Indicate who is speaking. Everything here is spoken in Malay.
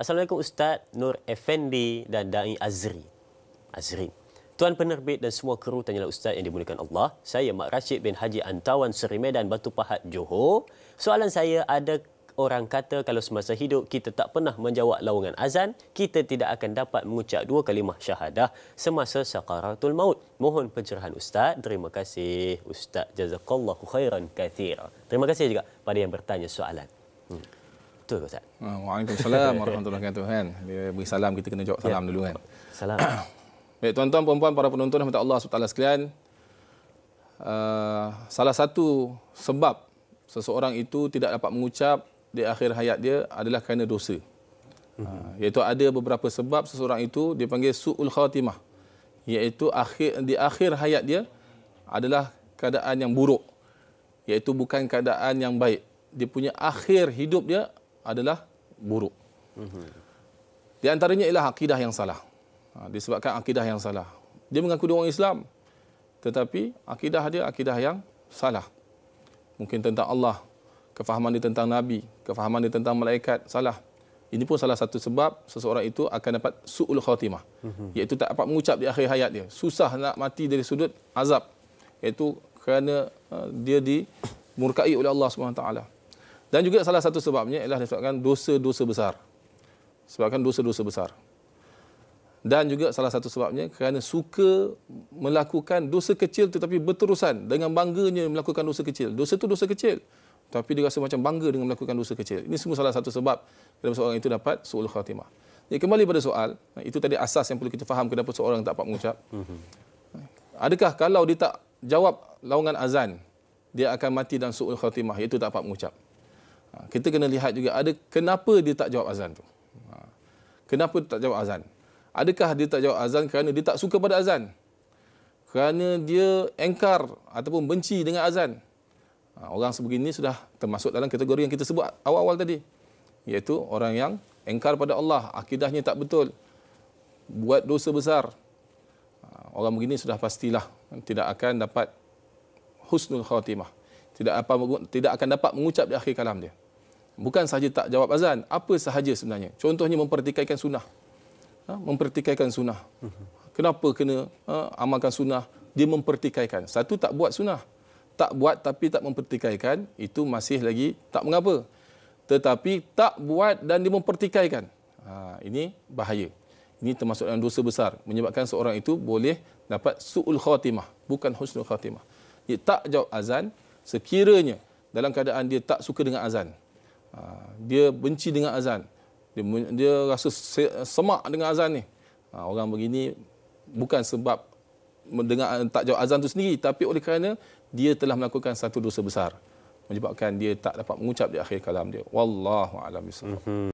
Speaker 1: Assalamualaikum Ustaz Nur Effendi dan Dai Azri. Azri. Tuan penerbit dan semua kru tanyalah Ustaz yang dimuliakan Allah. Saya Mak Rashid bin Haji Antawan Seri Medan Batu Pahat Johor. Soalan saya ada orang kata kalau semasa hidup kita tak pernah menjawab lawangan azan, kita tidak akan dapat mengucap dua kalimah syahadah semasa sakaratul maut. Mohon pencerahan Ustaz. Terima kasih Ustaz. Jazakallahu khairan kathira. Terima kasih juga pada yang bertanya soalan.
Speaker 2: Hmm betul ke Ustaz? Ah, Waalaikumsalam warahmatullahi wabarakatuh kan. Dia beri salam kita kena jawab ya. salam ya. dulu kan. Salam. Baik tuan-tuan puan-puan para penonton rahmat Allah Subhanahu taala sekalian. Uh, salah satu sebab seseorang itu tidak dapat mengucap di akhir hayat dia adalah kerana dosa. Uh, iaitu ada beberapa sebab seseorang itu dipanggil su'ul khatimah. Iaitu akhir, di akhir hayat dia adalah keadaan yang buruk. Iaitu bukan keadaan yang baik. Dia punya akhir hidup dia adalah buruk. Di antaranya ialah akidah yang salah. Ha, disebabkan akidah yang salah. Dia mengaku dia orang Islam. Tetapi akidah dia akidah yang salah. Mungkin tentang Allah. Kefahaman dia tentang Nabi. Kefahaman dia tentang malaikat. Salah. Ini pun salah satu sebab seseorang itu akan dapat su'ul khatimah. Iaitu tak dapat mengucap di akhir hayat dia. Susah nak mati dari sudut azab. Iaitu kerana uh, dia dimurkai oleh Allah Subhanahu SWT. Dan juga salah satu sebabnya ialah disebabkan dosa-dosa besar. Sebabkan dosa-dosa besar. Dan juga salah satu sebabnya kerana suka melakukan dosa kecil tetapi berterusan dengan bangganya melakukan dosa kecil. Dosa itu dosa kecil. Tapi dia rasa macam bangga dengan melakukan dosa kecil. Ini semua salah satu sebab kenapa seorang itu dapat su'ul khatimah. Jadi ya, kembali pada soal, itu tadi asas yang perlu kita faham kenapa seorang tak dapat mengucap. Mhm. Adakah kalau dia tak jawab laungan azan, dia akan mati dan su'ul khatimah, iaitu tak dapat mengucap. Ha, kita kena lihat juga ada kenapa dia tak jawab azan tu. Ha, kenapa dia tak jawab azan? Adakah dia tak jawab azan kerana dia tak suka pada azan? Kerana dia engkar ataupun benci dengan azan? Ha, orang sebegini sudah termasuk dalam kategori yang kita sebut awal-awal tadi. Iaitu orang yang engkar pada Allah, akidahnya tak betul. Buat dosa besar. Orang begini sudah pastilah tidak akan dapat husnul khatimah tidak apa tidak akan dapat mengucap di akhir kalam dia. Bukan sahaja tak jawab azan, apa sahaja sebenarnya. Contohnya mempertikaikan sunnah. Ha, mempertikaikan sunnah. Kenapa kena ha, amalkan sunnah? Dia mempertikaikan. Satu tak buat sunnah. Tak buat tapi tak mempertikaikan, itu masih lagi tak mengapa. Tetapi tak buat dan dia mempertikaikan. Ha, ini bahaya. Ini termasuk dalam dosa besar. Menyebabkan seorang itu boleh dapat su'ul khatimah. Bukan husnul khatimah. Dia tak jawab azan, sekiranya dalam keadaan dia tak suka dengan azan ah, dia benci dengan azan dia dia rasa semak dengan azan ni ah, orang begini bukan sebab mendengar tak jawab azan tu sendiri tapi oleh kerana dia telah melakukan satu dosa besar menyebabkan dia tak dapat mengucap di akhir kalam dia wallahu alam bisawab mhm.